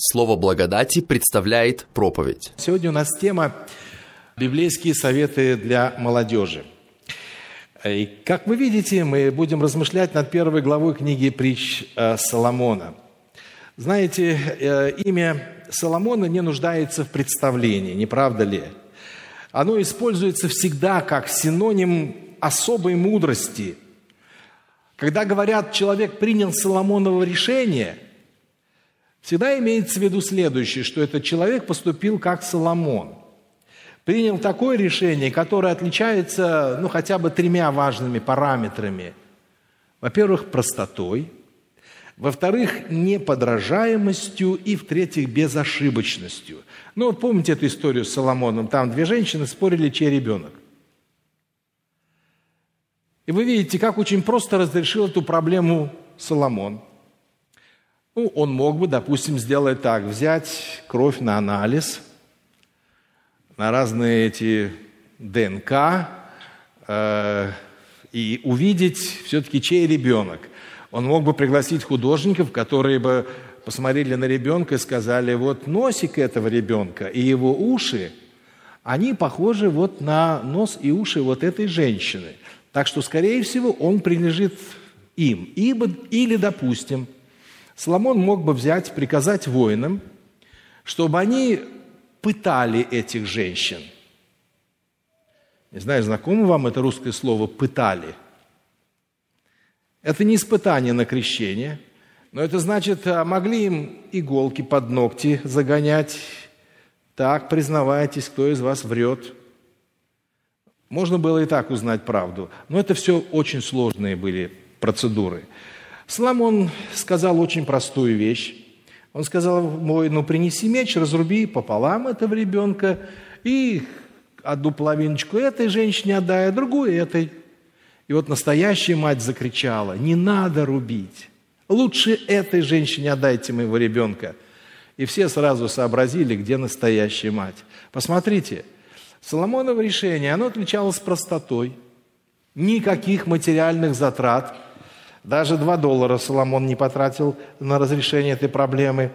Слово благодати представляет проповедь. Сегодня у нас тема «Библейские советы для молодежи». И, как вы видите, мы будем размышлять над первой главой книги «Притч э, Соломона». Знаете, э, имя Соломона не нуждается в представлении, не правда ли? Оно используется всегда как синоним особой мудрости. Когда говорят, человек принял Соломоново решение – Всегда имеется в виду следующее, что этот человек поступил как Соломон. Принял такое решение, которое отличается ну, хотя бы тремя важными параметрами. Во-первых, простотой. Во-вторых, неподражаемостью и, в-третьих, безошибочностью. Ну вот помните эту историю с Соломоном? Там две женщины спорили, чей ребенок. И вы видите, как очень просто разрешил эту проблему Соломон – ну, он мог бы, допустим, сделать так, взять кровь на анализ, на разные эти ДНК, э, и увидеть все-таки, чей ребенок. Он мог бы пригласить художников, которые бы посмотрели на ребенка и сказали, вот носик этого ребенка и его уши, они похожи вот на нос и уши вот этой женщины. Так что, скорее всего, он принадлежит им. Ибо, или, допустим, Соломон мог бы взять, приказать воинам, чтобы они пытали этих женщин. Не знаю, знакомо вам это русское слово «пытали». Это не испытание на крещение, но это значит, а, могли им иголки под ногти загонять. Так, признавайтесь, кто из вас врет. Можно было и так узнать правду. Но это все очень сложные были процедуры. Соломон сказал очень простую вещь. Он сказал "Мой, ну принеси меч, разруби пополам этого ребенка и одну половиночку этой женщине отдай, а другую этой. И вот настоящая мать закричала, не надо рубить, лучше этой женщине отдайте моего ребенка. И все сразу сообразили, где настоящая мать. Посмотрите, Соломоново решение, оно отличалось простотой, никаких материальных затрат – даже 2 доллара Соломон не потратил на разрешение этой проблемы.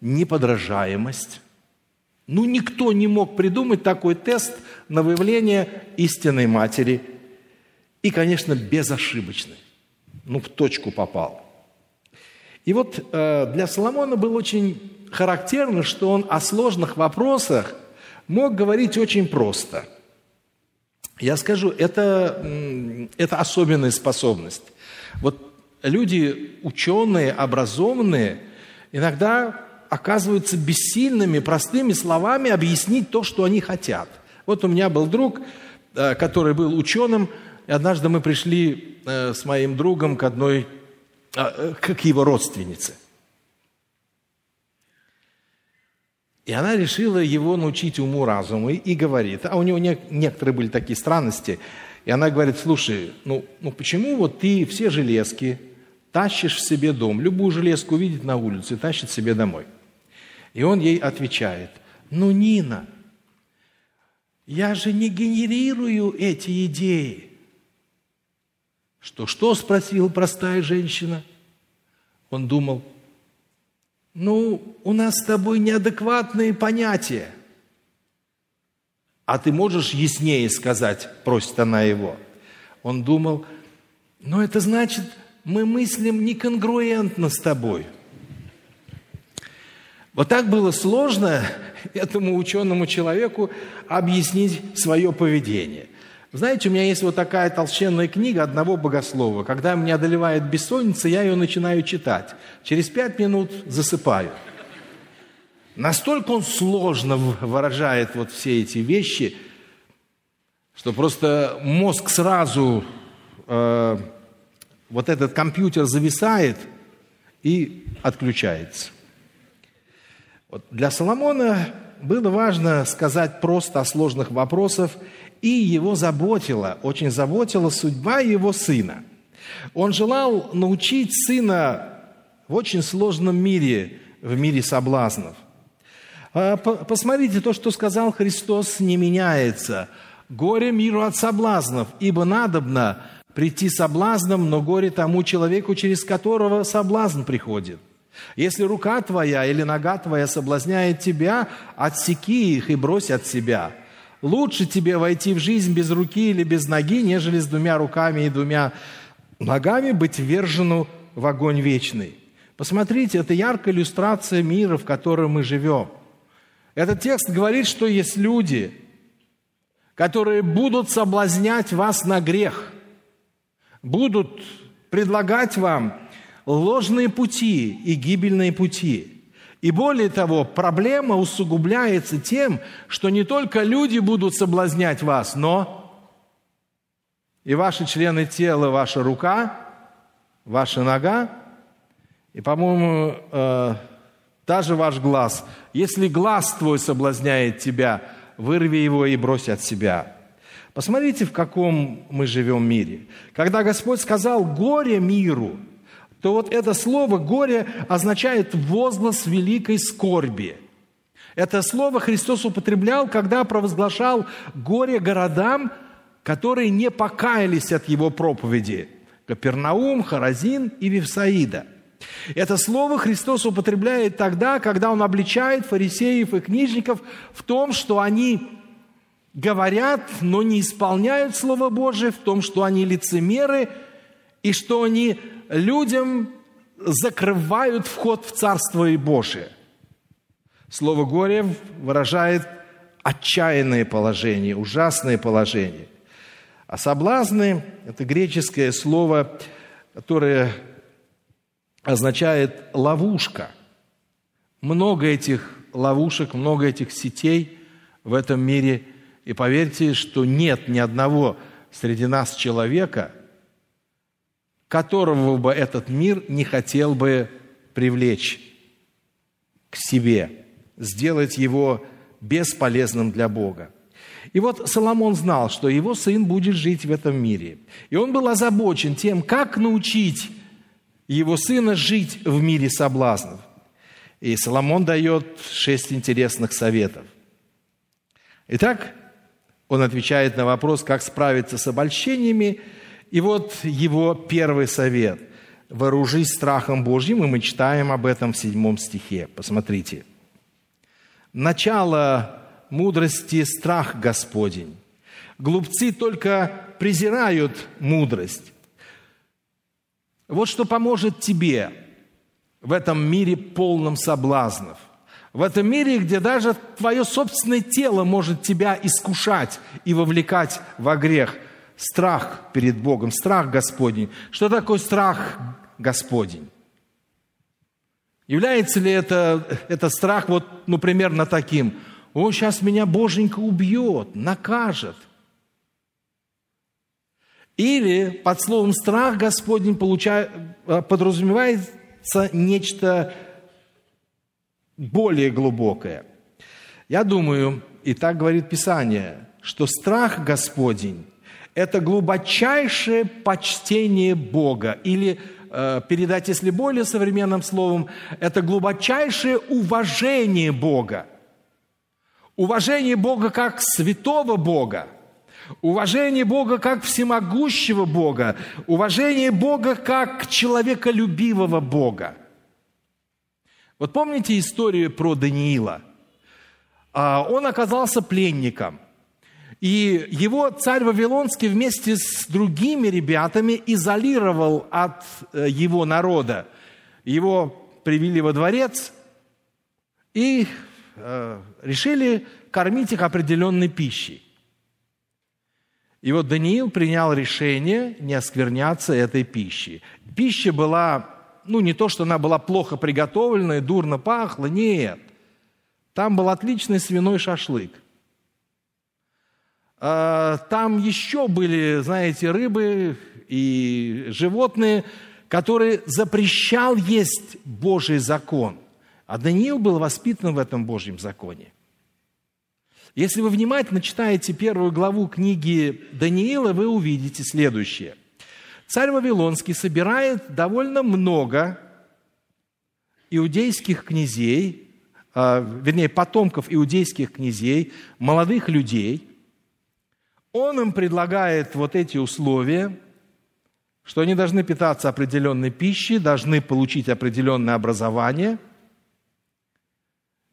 Неподражаемость. Ну, никто не мог придумать такой тест на выявление истинной матери. И, конечно, безошибочный. Ну, в точку попал. И вот э, для Соломона было очень характерно, что он о сложных вопросах мог говорить очень просто. Я скажу, это, это особенная способность. Вот люди ученые, образованные, иногда оказываются бессильными простыми словами объяснить то, что они хотят. Вот у меня был друг, э, который был ученым, и однажды мы пришли э, с моим другом к одной, как э, его родственнице. И она решила его научить уму-разуму и, говорит, а у него некоторые были такие странности, и она говорит, слушай, ну, ну почему вот ты все железки тащишь в себе дом, любую железку увидит на улице тащит себе домой? И он ей отвечает, ну, Нина, я же не генерирую эти идеи. Что, что спросила простая женщина? Он думал, ну, у нас с тобой неадекватные понятия а ты можешь яснее сказать, просит она его. Он думал, но это значит, мы мыслим неконгруентно с тобой. Вот так было сложно этому ученому человеку объяснить свое поведение. Знаете, у меня есть вот такая толщенная книга одного богослова. Когда меня одолевает бессонница, я ее начинаю читать. Через пять минут засыпаю. Настолько он сложно выражает вот все эти вещи, что просто мозг сразу, э, вот этот компьютер зависает и отключается. Вот для Соломона было важно сказать просто о сложных вопросах, и его заботила, очень заботила судьба его сына. Он желал научить сына в очень сложном мире, в мире соблазнов. А, посмотрите, то, что сказал Христос, не меняется. «Горе миру от соблазнов, ибо надобно прийти соблазном, но горе тому человеку, через которого соблазн приходит». Если рука твоя или нога твоя соблазняет тебя, отсеки их и брось от себя. Лучше тебе войти в жизнь без руки или без ноги, нежели с двумя руками и двумя ногами быть вержену в огонь вечный. Посмотрите, это яркая иллюстрация мира, в котором мы живем – этот текст говорит, что есть люди, которые будут соблазнять вас на грех, будут предлагать вам ложные пути и гибельные пути – и более того, проблема усугубляется тем, что не только люди будут соблазнять вас, но и ваши члены тела, ваша рука, ваша нога. И, по-моему, э, даже ваш глаз. Если глаз твой соблазняет тебя, вырви его и брось от себя». Посмотрите, в каком мы живем мире. Когда Господь сказал «горе миру», то вот это слово «горе» означает «возглас великой скорби». Это слово Христос употреблял, когда провозглашал «горе городам», которые не покаялись от Его проповеди – Капернаум, Харазин и Вифсаида – это слово Христос употребляет тогда, когда Он обличает фарисеев и книжников в том, что они говорят, но не исполняют Слово Божие, в том, что они лицемеры, и что они людям закрывают вход в Царство и Божие. Слово «горе» выражает отчаянное положение, ужасное положение. А соблазны – это греческое слово, которое означает ловушка. Много этих ловушек, много этих сетей в этом мире. И поверьте, что нет ни одного среди нас человека, которого бы этот мир не хотел бы привлечь к себе, сделать его бесполезным для Бога. И вот Соломон знал, что его сын будет жить в этом мире. И он был озабочен тем, как научить его сына жить в мире соблазнов. И Соломон дает шесть интересных советов. Итак, он отвечает на вопрос, как справиться с обольщениями. И вот его первый совет – вооружись страхом Божьим, и мы читаем об этом в седьмом стихе. Посмотрите. Начало мудрости – страх Господень. Глупцы только презирают мудрость, вот что поможет тебе в этом мире полном соблазнов. В этом мире, где даже твое собственное тело может тебя искушать и вовлекать во грех. Страх перед Богом, страх Господень. Что такое страх Господень? Является ли это, это страх, вот, ну, примерно таким? О, сейчас меня Боженька убьет, накажет – или под словом «страх» Господень получает, э, подразумевается нечто более глубокое. Я думаю, и так говорит Писание, что страх Господень – это глубочайшее почтение Бога, или э, передать, если более современным словом, это глубочайшее уважение Бога. Уважение Бога как святого Бога – Уважение Бога как всемогущего Бога, уважение Бога как человеколюбивого Бога. Вот помните историю про Даниила? А, он оказался пленником. И его царь Вавилонский вместе с другими ребятами изолировал от э, его народа. Его привели во дворец и э, решили кормить их определенной пищей. И вот Даниил принял решение не оскверняться этой пищей. Пища была, ну не то, что она была плохо приготовлена и дурно пахла, нет. Там был отличный свиной шашлык. А, там еще были, знаете, рыбы и животные, которые запрещал есть Божий закон. А Даниил был воспитан в этом Божьем законе. Если вы внимательно читаете первую главу книги Даниила, вы увидите следующее. Царь Вавилонский собирает довольно много иудейских князей, а, вернее, потомков иудейских князей, молодых людей. Он им предлагает вот эти условия, что они должны питаться определенной пищей, должны получить определенное образование –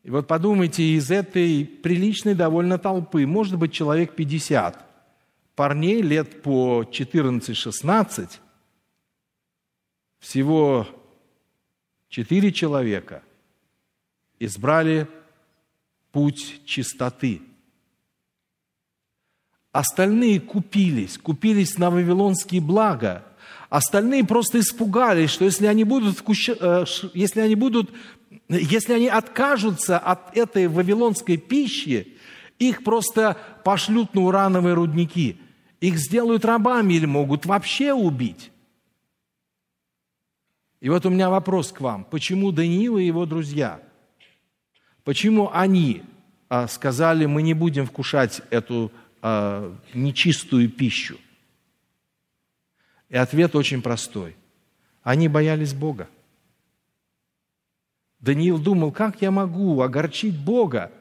и вот подумайте, из этой приличной довольно толпы, может быть, человек 50, парней лет по 14-16, всего 4 человека избрали путь чистоты. Остальные купились, купились на вавилонские блага. Остальные просто испугались, что если они будут, э, если они будут если они откажутся от этой вавилонской пищи, их просто пошлют на урановые рудники. Их сделают рабами или могут вообще убить. И вот у меня вопрос к вам. Почему Даниил и его друзья? Почему они а, сказали, мы не будем вкушать эту а, нечистую пищу? И ответ очень простой. Они боялись Бога. Даниил думал, как я могу огорчить Бога,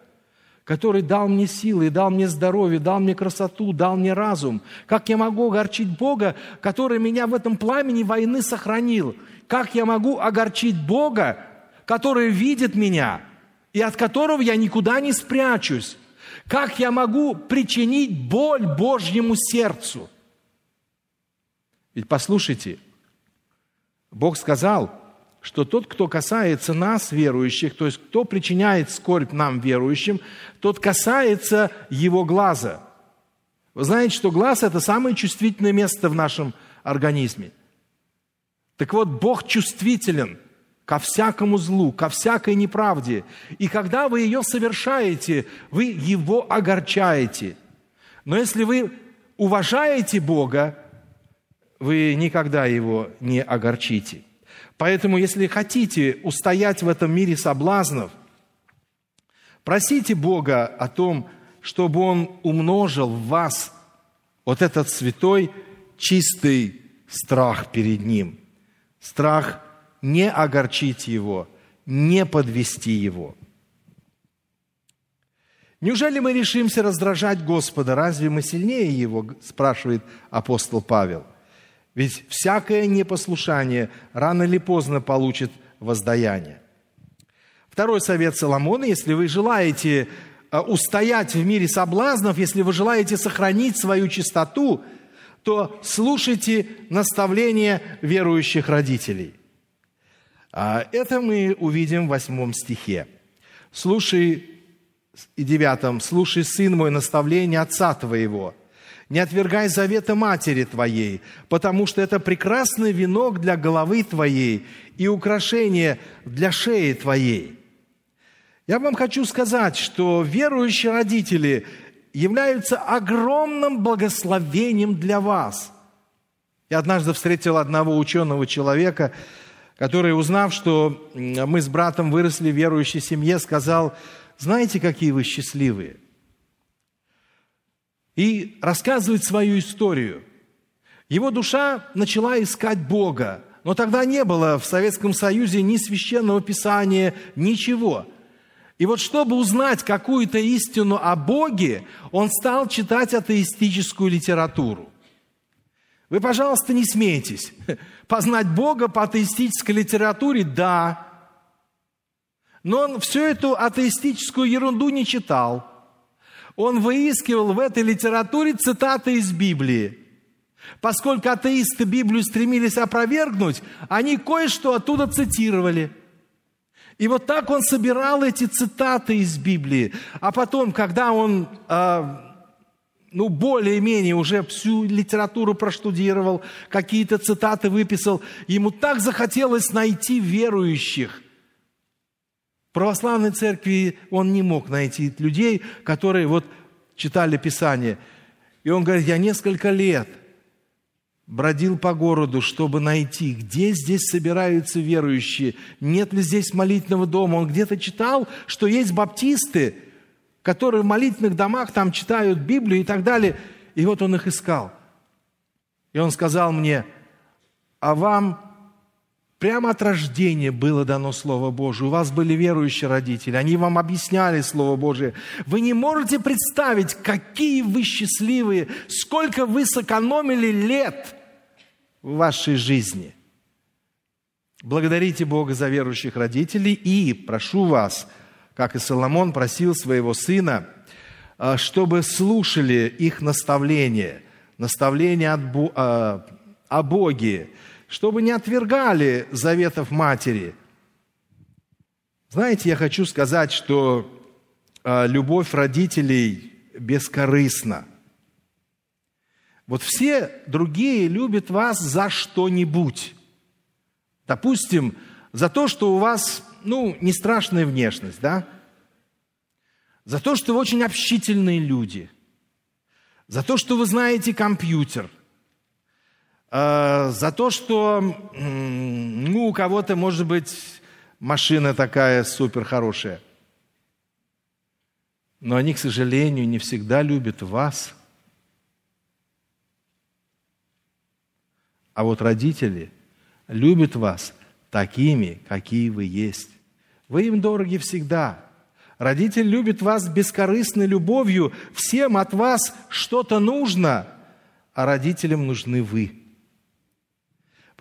который дал мне силы, дал мне здоровье, дал мне красоту, дал мне разум. Как я могу огорчить Бога, который меня в этом пламени войны сохранил? Как я могу огорчить Бога, который видит меня и от которого я никуда не спрячусь? Как я могу причинить боль Божьему сердцу? Ведь послушайте, Бог сказал – что тот, кто касается нас, верующих, то есть кто причиняет скорбь нам, верующим, тот касается его глаза. Вы знаете, что глаз – это самое чувствительное место в нашем организме. Так вот, Бог чувствителен ко всякому злу, ко всякой неправде. И когда вы ее совершаете, вы его огорчаете. Но если вы уважаете Бога, вы никогда его не огорчите – Поэтому, если хотите устоять в этом мире соблазнов, просите Бога о том, чтобы Он умножил в вас вот этот святой, чистый страх перед Ним. Страх не огорчить Его, не подвести Его. Неужели мы решимся раздражать Господа? Разве мы сильнее Его? Спрашивает апостол Павел – ведь всякое непослушание рано или поздно получит воздаяние. Второй совет Соломона, если вы желаете э, устоять в мире соблазнов, если вы желаете сохранить свою чистоту, то слушайте наставления верующих родителей. А это мы увидим в восьмом стихе. «Слушай, и девятом, слушай, сын мой, наставление отца твоего, не отвергай завета матери твоей, потому что это прекрасный венок для головы твоей и украшение для шеи твоей». Я вам хочу сказать, что верующие родители являются огромным благословением для вас. Я однажды встретил одного ученого человека, который, узнав, что мы с братом выросли в верующей семье, сказал, знаете, какие вы счастливые и рассказывает свою историю. Его душа начала искать Бога, но тогда не было в Советском Союзе ни священного писания, ничего. И вот чтобы узнать какую-то истину о Боге, он стал читать атеистическую литературу. Вы, пожалуйста, не смейтесь. Познать Бога по атеистической литературе – да. Но он всю эту атеистическую ерунду не читал – он выискивал в этой литературе цитаты из Библии. Поскольку атеисты Библию стремились опровергнуть, они кое-что оттуда цитировали. И вот так он собирал эти цитаты из Библии. А потом, когда он а, ну, более-менее уже всю литературу проштудировал, какие-то цитаты выписал. Ему так захотелось найти верующих, православной церкви он не мог найти людей, которые вот читали Писание. И он говорит, я несколько лет бродил по городу, чтобы найти, где здесь собираются верующие, нет ли здесь молитвенного дома. Он где-то читал, что есть баптисты, которые в молитвенных домах там читают Библию и так далее. И вот он их искал. И он сказал мне, а вам Прямо от рождения было дано Слово Божие. У вас были верующие родители, они вам объясняли Слово Божие. Вы не можете представить, какие вы счастливые, сколько вы сэкономили лет в вашей жизни. Благодарите Бога за верующих родителей и прошу вас, как и Соломон просил своего сына, а, чтобы слушали их наставления, наставления от, а, о Боге, чтобы не отвергали заветов матери. Знаете, я хочу сказать, что а, любовь родителей бескорыстна. Вот все другие любят вас за что-нибудь. Допустим, за то, что у вас, ну, не страшная внешность, да? За то, что вы очень общительные люди. За то, что вы знаете компьютер – Э, за то, что ну, у кого-то, может быть, машина такая супер хорошая. Но они, к сожалению, не всегда любят вас. А вот родители любят вас такими, какие вы есть. Вы им дороги всегда. Родитель любит вас бескорыстной любовью. Всем от вас что-то нужно, а родителям нужны вы –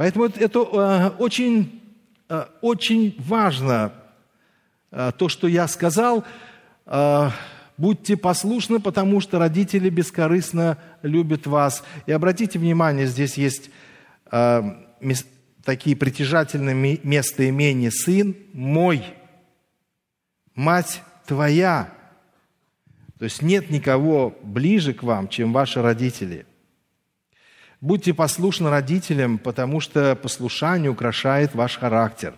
Поэтому это а, очень, а, очень важно, а, то, что я сказал. Будьте послушны, потому что родители бескорыстно любят вас. И обратите внимание, здесь есть такие притяжательные местоимения. Сын мой, мать твоя. То есть нет никого ближе к вам, чем ваши родители – Будьте послушны родителям, потому что послушание украшает ваш характер.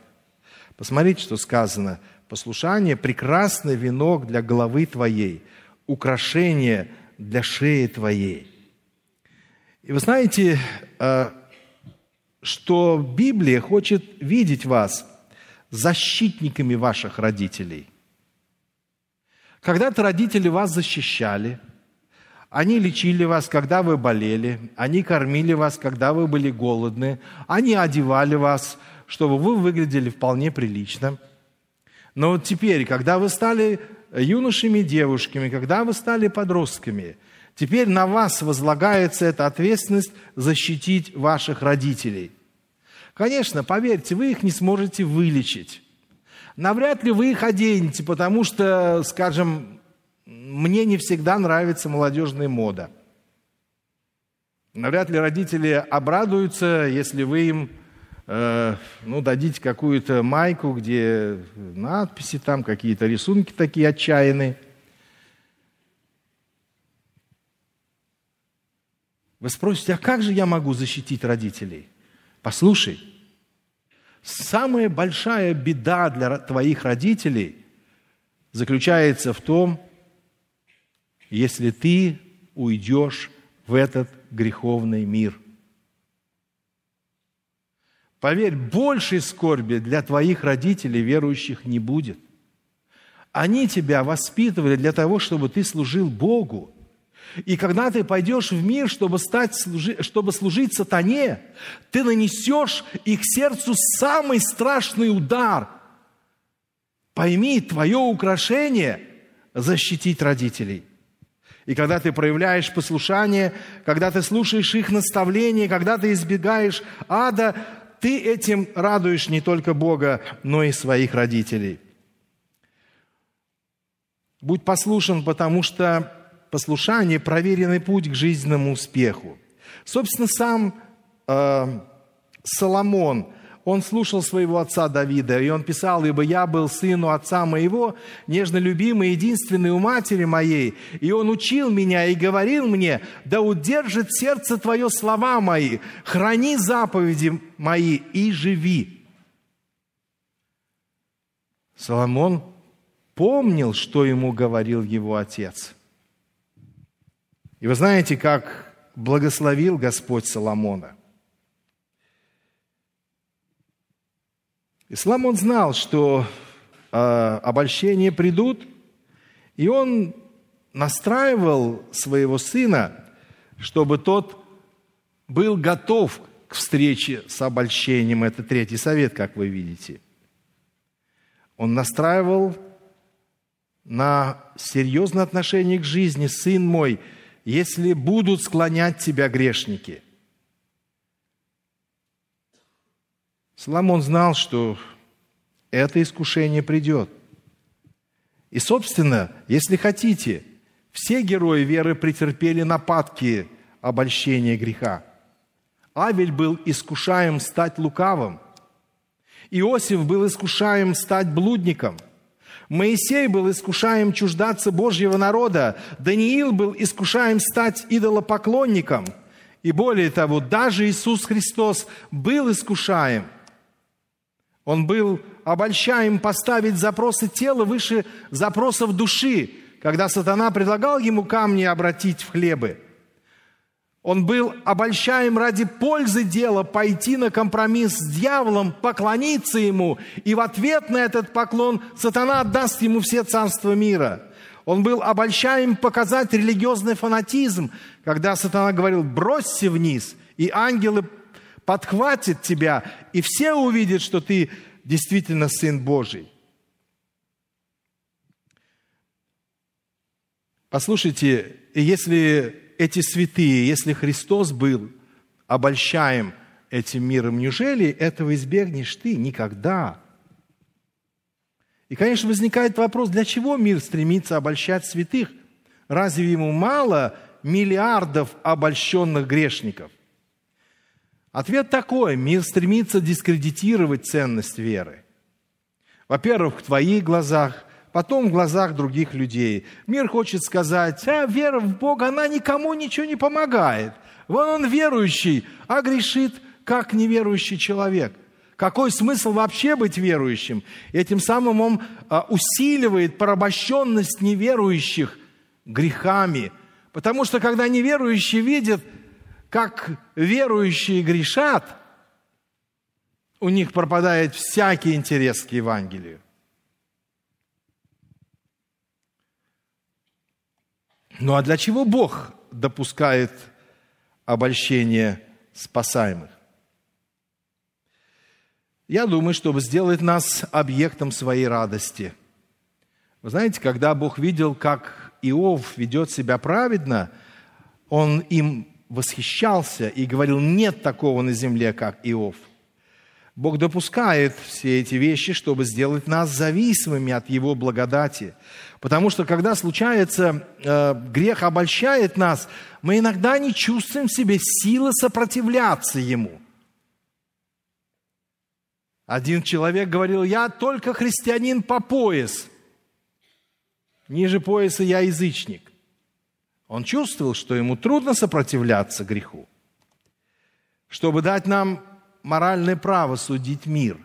Посмотрите, что сказано. Послушание – прекрасный венок для головы твоей, украшение для шеи твоей. И вы знаете, э, что Библия хочет видеть вас защитниками ваших родителей. Когда-то родители вас защищали – они лечили вас, когда вы болели, они кормили вас, когда вы были голодны, они одевали вас, чтобы вы выглядели вполне прилично. Но вот теперь, когда вы стали юношами и девушками, когда вы стали подростками, теперь на вас возлагается эта ответственность защитить ваших родителей. Конечно, поверьте, вы их не сможете вылечить. Навряд ли вы их оденете, потому что, скажем, мне не всегда нравится молодежная мода. Навряд ли родители обрадуются, если вы им э, ну, дадите какую-то майку, где надписи, там какие-то рисунки такие отчаянные. Вы спросите, а как же я могу защитить родителей? Послушай, самая большая беда для твоих родителей заключается в том, если ты уйдешь в этот греховный мир. Поверь, большей скорби для твоих родителей верующих не будет. Они тебя воспитывали для того, чтобы ты служил Богу. И когда ты пойдешь в мир, чтобы, стать, чтобы служить сатане, ты нанесешь их сердцу самый страшный удар. Пойми, твое украшение – защитить родителей – и когда ты проявляешь послушание, когда ты слушаешь их наставления, когда ты избегаешь ада, ты этим радуешь не только Бога, но и своих родителей. Будь послушен, потому что послушание – проверенный путь к жизненному успеху. Собственно, сам э, Соломон – он слушал своего отца Давида, и он писал, «Ибо я был сыну отца моего, нежно любимый, единственный у матери моей, и он учил меня и говорил мне, да удержит сердце твое слова мои, храни заповеди мои и живи». Соломон помнил, что ему говорил его отец. И вы знаете, как благословил Господь Соломона – Ислам он знал, что э, обольщения придут, и он настраивал своего сына, чтобы тот был готов к встрече с обольщением. Это третий совет, как вы видите. Он настраивал на серьезное отношение к жизни. «Сын мой, если будут склонять тебя грешники, Соломон знал, что это искушение придет. И, собственно, если хотите, все герои веры претерпели нападки обольщения греха. Авель был искушаем стать лукавым. Иосиф был искушаем стать блудником. Моисей был искушаем чуждаться Божьего народа. Даниил был искушаем стать идолопоклонником. И более того, даже Иисус Христос был искушаем – он был обольщаем поставить запросы тела выше запросов души, когда сатана предлагал ему камни обратить в хлебы. Он был обольщаем ради пользы дела пойти на компромисс с дьяволом, поклониться ему, и в ответ на этот поклон сатана отдаст ему все царства мира. Он был обольщаем показать религиозный фанатизм, когда сатана говорил «бросься вниз», и ангелы подхватит тебя, и все увидят, что ты действительно Сын Божий. Послушайте, если эти святые, если Христос был обольщаем этим миром, неужели этого избегнешь ты никогда? И, конечно, возникает вопрос, для чего мир стремится обольщать святых? Разве ему мало миллиардов обольщенных грешников? Ответ такой. Мир стремится дискредитировать ценность веры. Во-первых, в твоих глазах, потом в глазах других людей. Мир хочет сказать, а вера в Бога, она никому ничего не помогает. Вон он верующий, а грешит, как неверующий человек. Какой смысл вообще быть верующим? И этим самым он а, усиливает порабощенность неверующих грехами. Потому что когда неверующий видит – как верующие грешат, у них пропадает всякий интерес к Евангелию. Ну а для чего Бог допускает обольщение спасаемых? Я думаю, чтобы сделать нас объектом своей радости. Вы знаете, когда Бог видел, как Иов ведет себя праведно, Он им восхищался и говорил, нет такого на земле, как Иов. Бог допускает все эти вещи, чтобы сделать нас зависимыми от Его благодати. Потому что когда случается, э, грех обольщает нас, мы иногда не чувствуем в себе силы сопротивляться Ему. Один человек говорил, я только христианин по пояс. Ниже пояса я язычник. Он чувствовал, что ему трудно сопротивляться греху, чтобы дать нам моральное право судить мир.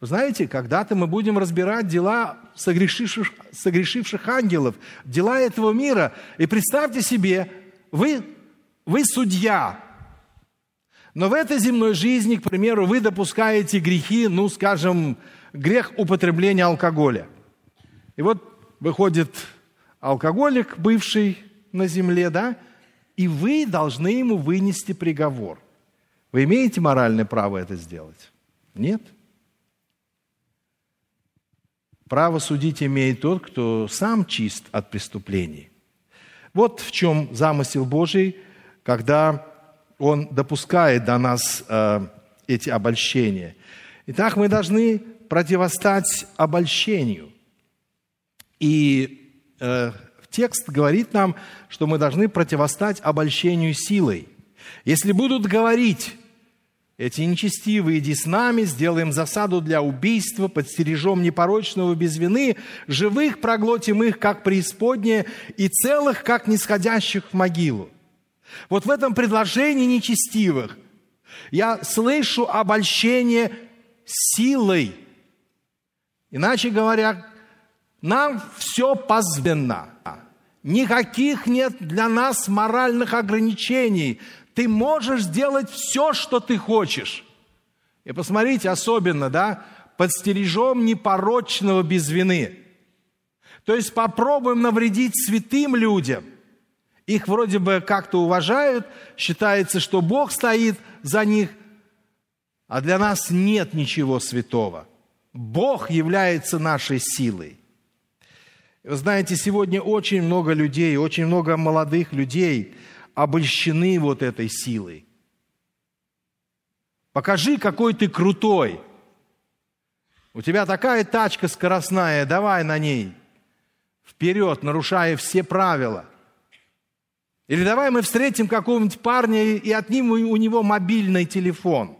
Вы знаете, когда-то мы будем разбирать дела согрешивших, согрешивших ангелов, дела этого мира. И представьте себе, вы, вы судья, но в этой земной жизни, к примеру, вы допускаете грехи, ну, скажем, грех употребления алкоголя. И вот выходит алкоголик бывший, на земле, да, и вы должны ему вынести приговор. Вы имеете моральное право это сделать? Нет. Право судить имеет тот, кто сам чист от преступлений. Вот в чем замысел Божий, когда Он допускает до нас э, эти обольщения. Итак, мы должны противостать обольщению. И э, текст говорит нам, что мы должны противостать обольщению силой. Если будут говорить, эти нечестивые, иди с нами, сделаем засаду для убийства, подстережем непорочного без вины, живых проглотим их, как преисподнее, и целых, как нисходящих в могилу. Вот в этом предложении нечестивых я слышу обольщение силой. Иначе говоря, нам все позволено. Никаких нет для нас моральных ограничений. Ты можешь сделать все, что ты хочешь. И посмотрите, особенно, да, под стережом непорочного без вины. То есть попробуем навредить святым людям. Их вроде бы как-то уважают, считается, что Бог стоит за них, а для нас нет ничего святого. Бог является нашей силой знаете, сегодня очень много людей, очень много молодых людей обольщены вот этой силой. Покажи, какой ты крутой. У тебя такая тачка скоростная, давай на ней. Вперед, нарушая все правила. Или давай мы встретим какого-нибудь парня и отнимем у него мобильный телефон –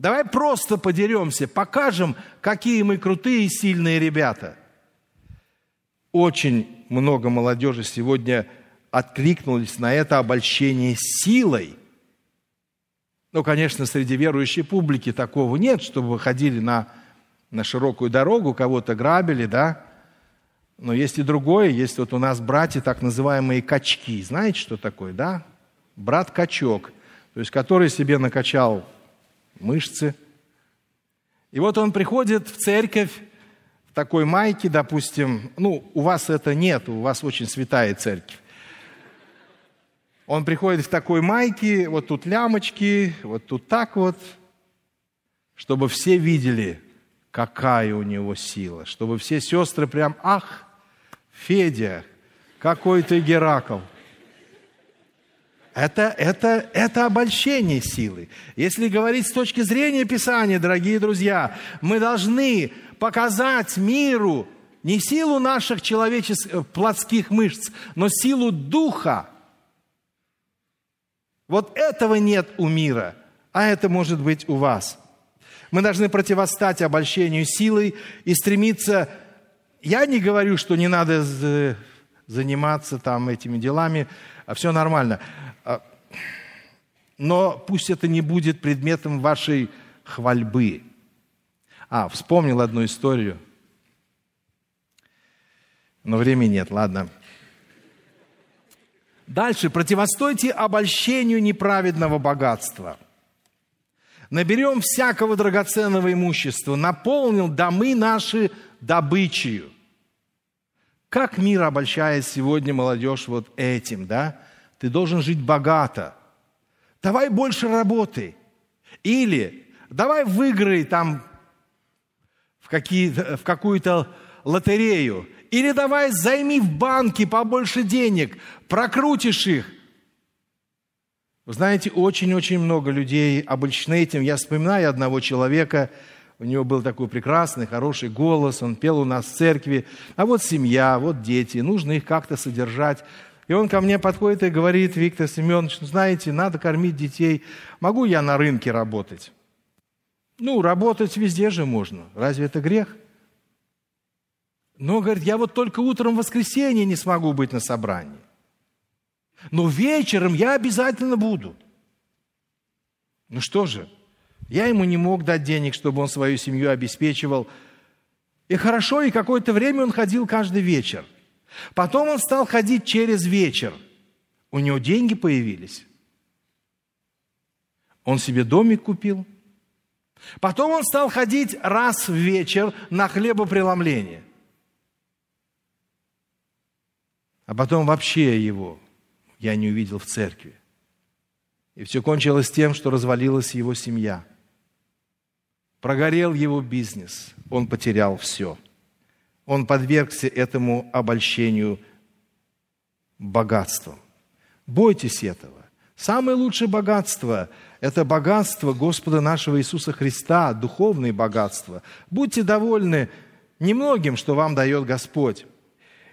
Давай просто подеремся, покажем, какие мы крутые и сильные ребята. Очень много молодежи сегодня откликнулись на это обольщение силой. Ну, конечно, среди верующей публики такого нет, чтобы ходили на, на широкую дорогу, кого-то грабили, да. Но есть и другое, есть вот у нас братья, так называемые качки. Знаете, что такое, да? Брат-качок, то есть который себе накачал мышцы. И вот он приходит в церковь в такой майке, допустим, ну, у вас это нет, у вас очень святая церковь. Он приходит в такой майке, вот тут лямочки, вот тут так вот, чтобы все видели, какая у него сила, чтобы все сестры прям, ах, Федя, какой ты Геракл – это, это, это обольщение силы. Если говорить с точки зрения Писания, дорогие друзья, мы должны показать миру не силу наших человеческих э, плотских мышц, но силу духа. Вот этого нет у мира, а это может быть у вас. Мы должны противостать обольщению силой и стремиться... Я не говорю, что не надо э, заниматься там этими делами, а все нормально но пусть это не будет предметом вашей хвальбы. А, вспомнил одну историю. Но времени нет, ладно. Дальше. Противостойте обольщению неправедного богатства. Наберем всякого драгоценного имущества, наполнил домы наши добычею. Как мир обольщает сегодня молодежь вот этим, да? Ты должен жить богато – давай больше работы. Или давай выиграй там в, какие, в какую-то лотерею. Или давай займи в банке побольше денег, прокрутишь их. Вы знаете, очень-очень много людей обольщены этим. Я вспоминаю одного человека, у него был такой прекрасный, хороший голос, он пел у нас в церкви. А вот семья, вот дети, нужно их как-то содержать. И он ко мне подходит и говорит, Виктор Семенович, ну, знаете, надо кормить детей. Могу я на рынке работать? Ну, работать везде же можно. Разве это грех? Но, говорит, я вот только утром в воскресенье не смогу быть на собрании. Но вечером я обязательно буду. Ну что же, я ему не мог дать денег, чтобы он свою семью обеспечивал. И хорошо, и какое-то время он ходил каждый вечер. Потом он стал ходить через вечер. У него деньги появились. Он себе домик купил. Потом он стал ходить раз в вечер на хлебопреломление. А потом вообще его я не увидел в церкви. И все кончилось тем, что развалилась его семья. Прогорел его бизнес. Он потерял все он подвергся этому обольщению богатством. Бойтесь этого. Самое лучшее богатство – это богатство Господа нашего Иисуса Христа, духовные богатства. Будьте довольны немногим, что вам дает Господь.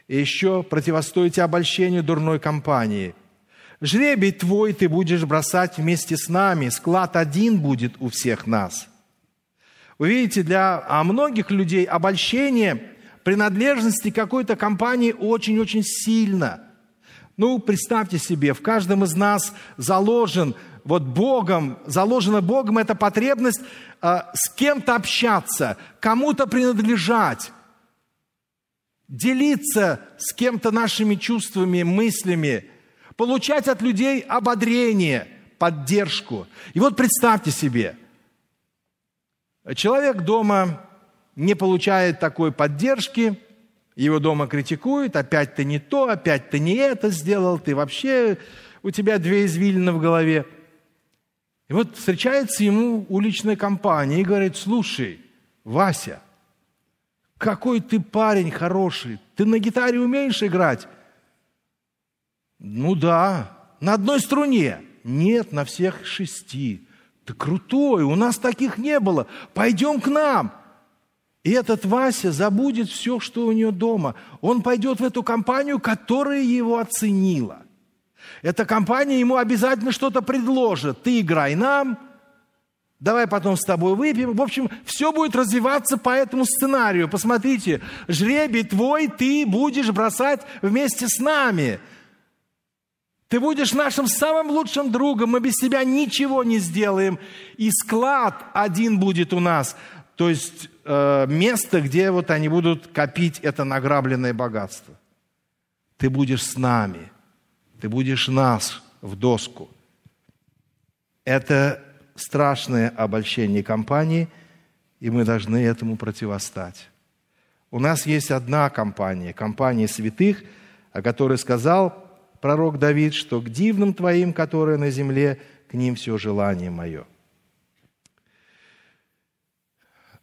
И еще противостойте обольщению дурной компании. Жребий твой ты будешь бросать вместе с нами, склад один будет у всех нас. Вы видите, для а многих людей обольщение принадлежности какой-то компании очень-очень сильно. Ну, представьте себе, в каждом из нас заложен вот Богом, заложена Богом эта потребность э, с кем-то общаться, кому-то принадлежать, делиться с кем-то нашими чувствами, мыслями, получать от людей ободрение, поддержку. И вот представьте себе, человек дома не получает такой поддержки, его дома критикуют, опять ты не то, опять ты не это сделал, ты вообще, у тебя две извилины в голове. И вот встречается ему уличная компания и говорит, слушай, Вася, какой ты парень хороший, ты на гитаре умеешь играть? Ну да, на одной струне. Нет, на всех шести. Ты крутой, у нас таких не было. Пойдем к нам. И этот Вася забудет все, что у нее дома. Он пойдет в эту компанию, которая его оценила. Эта компания ему обязательно что-то предложит. Ты играй нам, давай потом с тобой выпьем. В общем, все будет развиваться по этому сценарию. Посмотрите, жребий твой ты будешь бросать вместе с нами. Ты будешь нашим самым лучшим другом, мы без тебя ничего не сделаем. И склад один будет у нас – то есть э, место, где вот они будут копить это награбленное богатство. Ты будешь с нами, ты будешь нас в доску. Это страшное обольщение компании, и мы должны этому противостать. У нас есть одна компания, компания святых, о которой сказал пророк Давид, что к дивным твоим, которые на земле, к ним все желание мое –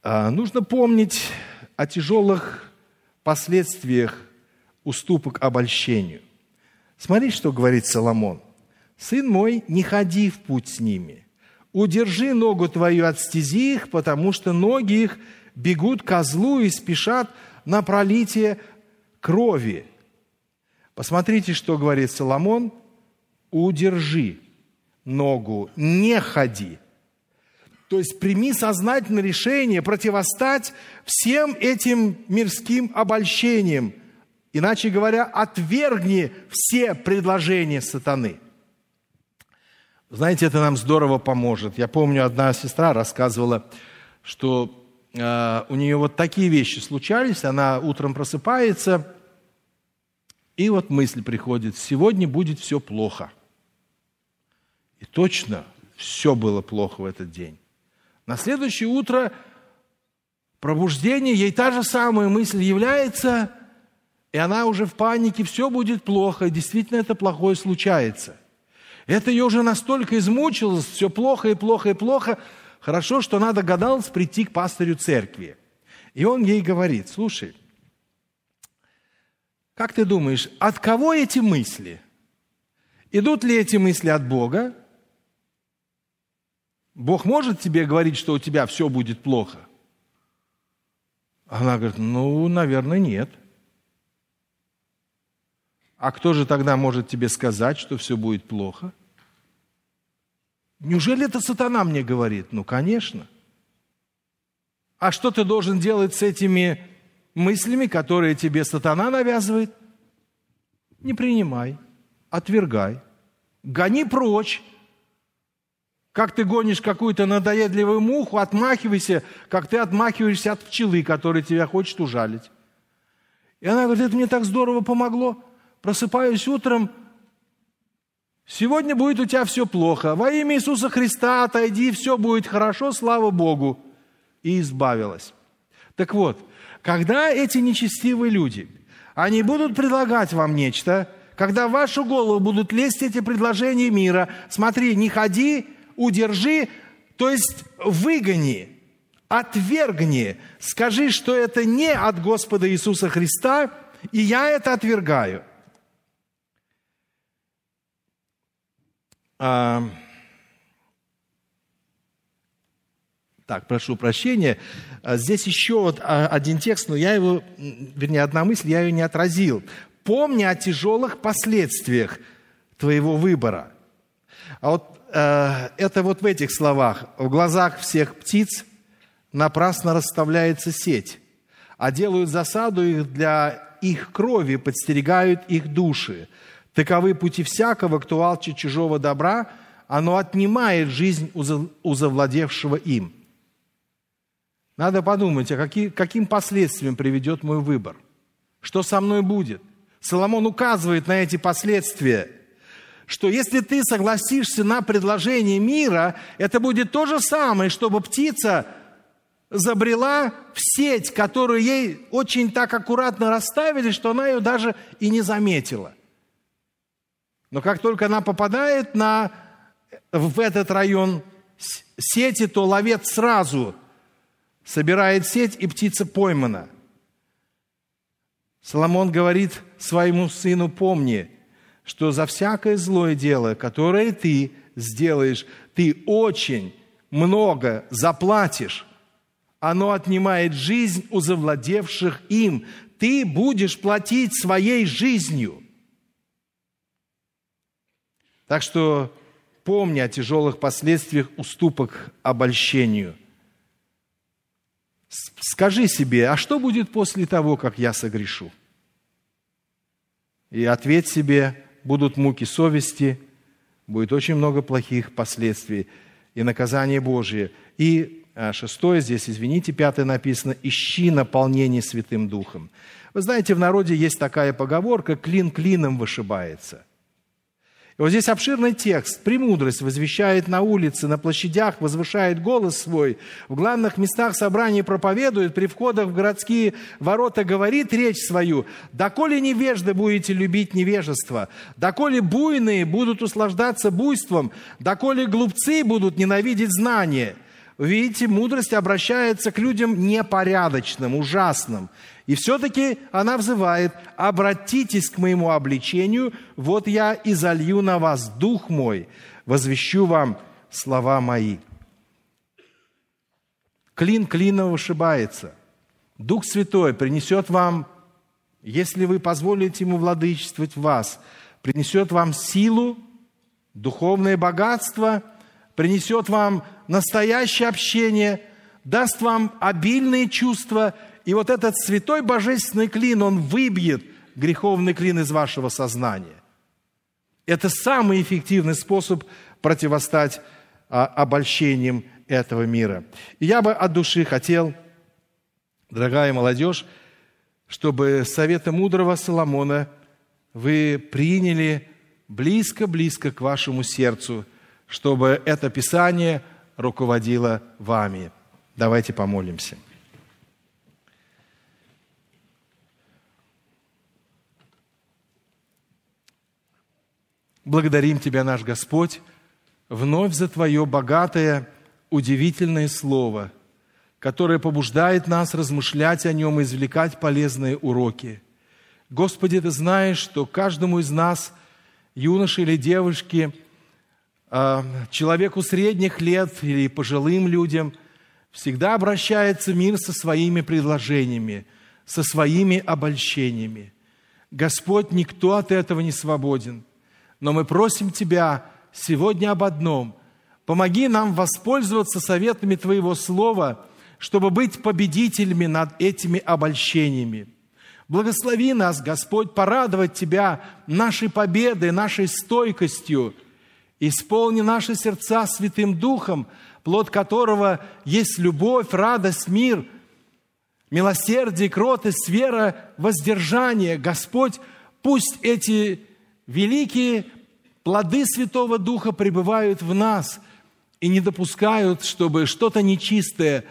А, нужно помнить о тяжелых последствиях уступок обольщению. Смотри, что говорит Соломон. «Сын мой, не ходи в путь с ними. Удержи ногу твою от стези их, потому что ноги их бегут козлу и спешат на пролитие крови». Посмотрите, что говорит Соломон. «Удержи ногу, не ходи». То есть прими сознательное решение противостать всем этим мирским обольщениям. Иначе говоря, отвергни все предложения сатаны. Знаете, это нам здорово поможет. Я помню, одна сестра рассказывала, что э, у нее вот такие вещи случались. Она утром просыпается, и вот мысль приходит, сегодня будет все плохо. И точно все было плохо в этот день. На следующее утро пробуждение, ей та же самая мысль является, и она уже в панике, все будет плохо, и действительно это плохое случается. Это ее уже настолько измучило, все плохо и плохо и плохо. Хорошо, что она догадалась прийти к пастырю церкви. И он ей говорит, слушай, как ты думаешь, от кого эти мысли? Идут ли эти мысли от Бога Бог может тебе говорить, что у тебя все будет плохо? Она говорит, ну, наверное, нет. А кто же тогда может тебе сказать, что все будет плохо? Неужели это сатана мне говорит? Ну, конечно. А что ты должен делать с этими мыслями, которые тебе сатана навязывает? Не принимай, отвергай, гони прочь, как ты гонишь какую-то надоедливую муху, отмахивайся, как ты отмахиваешься от пчелы, которая тебя хочет ужалить. И она говорит, это мне так здорово помогло. Просыпаюсь утром, сегодня будет у тебя все плохо. Во имя Иисуса Христа отойди, все будет хорошо, слава Богу. И избавилась. Так вот, когда эти нечестивые люди, они будут предлагать вам нечто, когда в вашу голову будут лезть эти предложения мира, смотри, не ходи удержи, то есть выгони, отвергни, скажи, что это не от Господа Иисуса Христа, и я это отвергаю. А... Так, прошу прощения. А, здесь еще вот а, один текст, но я его, вернее, одна мысль, я ее не отразил. «Помни о тяжелых последствиях твоего выбора». А вот Э, это вот в этих словах. «В глазах всех птиц напрасно расставляется сеть, а делают засаду их для их крови, подстерегают их души. Таковы пути всякого, кто алчит чужого добра, оно отнимает жизнь у завладевшего им». Надо подумать, а какие, каким последствиям приведет мой выбор? Что со мной будет? Соломон указывает на эти последствия – что если ты согласишься на предложение мира, это будет то же самое, чтобы птица забрела в сеть, которую ей очень так аккуратно расставили, что она ее даже и не заметила. Но как только она попадает на, в этот район сети, то ловец сразу собирает сеть, и птица поймана. Соломон говорит своему сыну, помни – что за всякое злое дело, которое ты сделаешь, ты очень много заплатишь. Оно отнимает жизнь у завладевших им. Ты будешь платить своей жизнью. Так что помни о тяжелых последствиях уступок обольщению. Скажи себе, а что будет после того, как я согрешу? И ответь себе, будут муки совести, будет очень много плохих последствий и наказание Божие. И а, шестое здесь, извините, пятое написано, «Ищи наполнение Святым Духом». Вы знаете, в народе есть такая поговорка «клин клином вышибается». И вот здесь обширный текст. «Премудрость возвещает на улице, на площадях, возвышает голос свой, в главных местах собраний проповедует, при входах в городские ворота говорит речь свою. Доколе невежды будете любить невежество, доколе буйные будут услаждаться буйством, доколе глупцы будут ненавидеть знания». Видите, мудрость обращается к людям непорядочным, ужасным. И все-таки она взывает, обратитесь к моему обличению, вот я и залью на вас дух мой, возвещу вам слова мои. Клин клином вышибается. Дух Святой принесет вам, если вы позволите Ему владычествовать в вас, принесет вам силу, духовное богатство – принесет вам настоящее общение, даст вам обильные чувства, и вот этот святой божественный клин, он выбьет греховный клин из вашего сознания. Это самый эффективный способ противостать а, обольщениям этого мира. И я бы от души хотел, дорогая молодежь, чтобы советы мудрого Соломона вы приняли близко-близко к вашему сердцу – чтобы это Писание руководило вами. Давайте помолимся. Благодарим Тебя, наш Господь, вновь за Твое богатое, удивительное Слово, которое побуждает нас размышлять о нем и извлекать полезные уроки. Господи, Ты знаешь, что каждому из нас, юноше или девушке – а, человеку средних лет или пожилым людям всегда обращается мир со своими предложениями, со своими обольщениями. Господь, никто от этого не свободен. Но мы просим Тебя сегодня об одном. Помоги нам воспользоваться советами Твоего Слова, чтобы быть победителями над этими обольщениями. Благослови нас, Господь, порадовать Тебя нашей победой, нашей стойкостью – Исполни наши сердца Святым Духом, плод которого есть любовь, радость, мир, милосердие, кротость, вера, воздержание. Господь, пусть эти великие плоды Святого Духа пребывают в нас и не допускают, чтобы что-то нечистое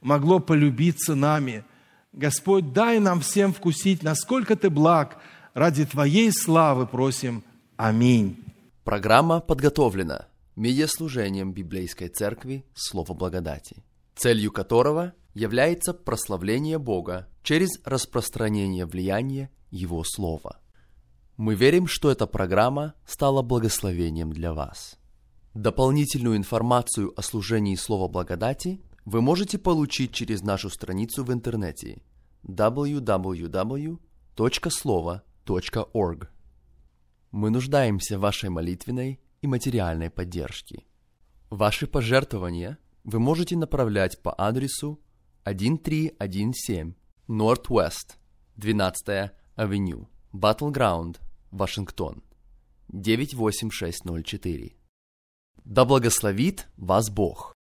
могло полюбиться нами. Господь, дай нам всем вкусить, насколько Ты благ. Ради Твоей славы просим. Аминь. Программа подготовлена медиаслужением Библейской Церкви Слово Благодати, целью которого является прославление Бога через распространение влияния Его Слова. Мы верим, что эта программа стала благословением для вас. Дополнительную информацию о служении Слова Благодати вы можете получить через нашу страницу в интернете www.слово.org. Мы нуждаемся в вашей молитвенной и материальной поддержке. Ваши пожертвования вы можете направлять по адресу 1317 Northwest, 12 авеню, Battleground, Вашингтон, 98604. Да благословит вас Бог!